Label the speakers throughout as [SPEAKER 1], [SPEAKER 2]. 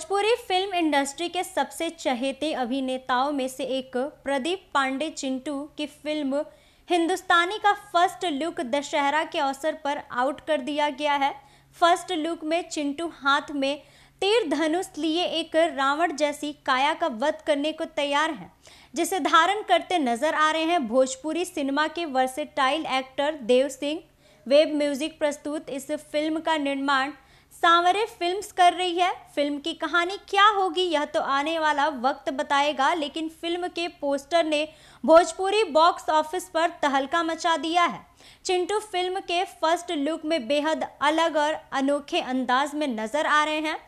[SPEAKER 1] Bhojpuri film industry के सबसे चहेते अभिनेताओं में से एक प्रदीप पांडे चिंटू की फिल्म हिंदुस्तानी का फर्स्ट लुक दशहरा के अवसर पर आउट कर दिया गया है फर्स्ट लुक में चिंटू हाथ में तीर धनुष लिए एक रावण जैसी काया का वध करने को तैयार हैं जिसे धारण करते नजर आ रहे हैं भोजपुरी सिनेमा के versatile actor Dev Singh web music प्रस्तुत इस फिल्म का निर्माण सांवरे फिल्म्स कर रही है फिल्म की कहानी क्या होगी यह तो आने वाला वक्त बताएगा लेकिन फिल्म के पोस्टर ने भोजपुरी बॉक्स ऑफिस पर तहलका मचा दिया है चिंटू फिल्म के फर्स्ट लुक में बेहद अलग और अनोखे अंदाज में नजर आ रहे हैं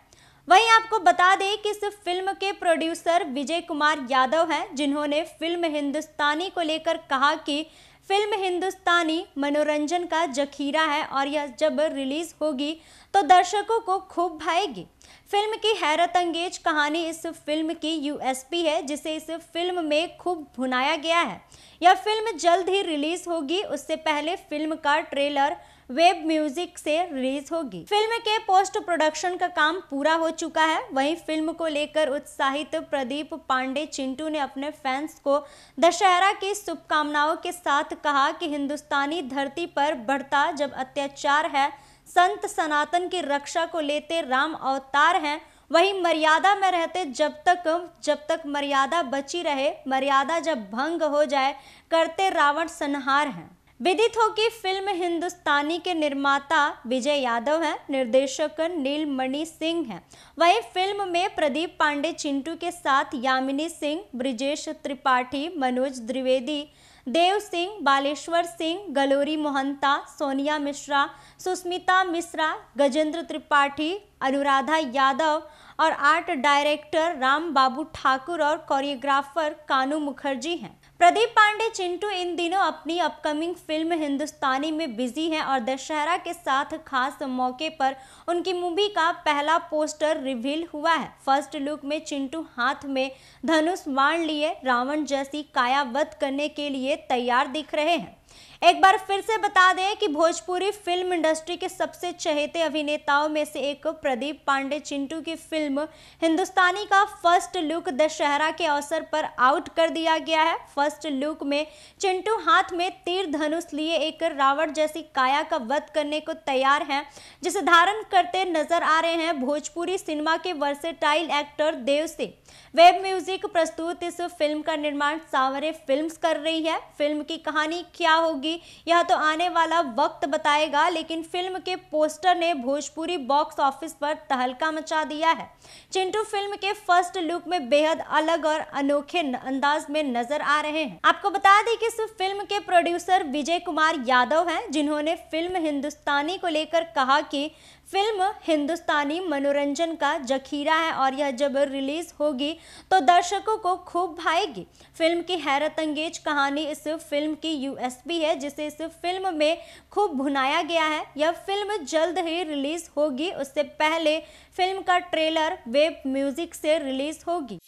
[SPEAKER 1] वहीं आपको बता दें कि इस फिल्म के प्रोड्यूसर विजय कुमार यादव हैं जिन्होंने फिल्म हिंदुस्तानी को लेकर कहा कि फिल्म हिंदुस्तानी मनोरंजन का जखीरा है और यह जब रिलीज़ होगी तो दर्शकों को खूब भाएगी फिल्म की हैरत अंगेज कहानी इस फिल्म की यूएसपी है जिसे इस फिल्म में खूब भुनाया गया है यह फिल्म जल्द ही रिलीज़ होगी उससे पहले फिल्म का ट्रेलर वेब म्यूजिक से रिलीज होगी फिल्म के पोस्ट प्रोडक्शन का काम पूरा हो चुका है वहीं फिल्म को लेकर उत्साहित प्रदीप पांडे चिंटू ने अपने फैंस को दशहरा की शुभकामनाओं के साथ कहा कि हिंदुस्तानी धरती पर बढ़ता जब अत्याचार है संत सनातन की रक्षा को लेते राम अवतार हैं वहीं मर्यादा में रहते जब तक जब तक मर्यादा बची रहे मर्यादा जब भंग हो जाए करते रावण संहार हैं विदित हो कि फिल्म हिंदुस्तानी के निर्माता विजय यादव हैं निर्देशक नीलमणि सिंह हैं वहीं फिल्म में प्रदीप पांडे चिंटू के साथ यामिनी सिंह ब्रिजेश त्रिपाठी मनोज द्विवेदी देव सिंह बालेश्वर सिंह गलोरी मोहंता सोनिया मिश्रा सुस्मिता मिश्रा गजेंद्र त्रिपाठी अनुराधा यादव और आर्ट डायरेक्टर राम बाबू ठाकुर और कोरियोग्राफर कानू मुखर्जी हैं प्रदीप पांडे चिंटू इन दिनों अपनी अपकमिंग फिल्म हिंदुस्तानी में बिजी हैं और दशहरा के साथ खास मौके पर उनकी मूवी का पहला पोस्टर रिवील हुआ है फर्स्ट लुक में चिंटू हाथ में धनुष मार लिए रावण जैसी कायावत करने के लिए तैयार दिख रहे हैं एक बार फिर से बता दें कि भोजपुरी फिल्म इंडस्ट्री के सबसे चहेते अभिनेताओं में से एक प्रदीप पांडे चिंटू की फिल्म हिंदुस्तानी का फर्स्ट लुक दशहरा के अवसर पर आउट कर दिया गया है फर्स्ट लुक में चिंटू हाथ में तीर धनुष लिए एक रावण जैसी काया का वध करने को तैयार हैं जिसे धारण करते नजर आ रहे हैं भोजपुरी सिनेमा के versatile actor Dev Singh web music प्रस्तुत इस फिल्म का निर्माण सावरे फिल्म कर रही है फिल्म की कहानी क्या होगी यह तो आने वाला वक्त बताएगा लेकिन फिल्म के पोस्टर ने भोजपुरी बॉक्स ऑफिस पर तहलका मचा दिया है चिंटू फिल्म के फर्स्ट लुक में बेहद अलग और अनोखे अंदाज में नजर आ रहे हैं आपको बता दें कि इस फिल्म के प्रोड्यूसर विजय कुमार यादव हैं जिन्होंने फिल्म हिंदुस्तानी को लेकर कहा कि फिल्म हिंदुस्तानी मनोरंजन का जखीरा है और यह जब रिलीज होगी तो दर्शकों को खूब भाएगी फिल्म की हैरत अंगेज कहानी इस फिल्म की यूएसपी है जिसे इस फिल्म में खूब भुनाया गया है यह फिल्म जल्द ही रिलीज होगी उससे पहले फिल्म का ट्रेलर वेब म्यूजिक से रिलीज होगी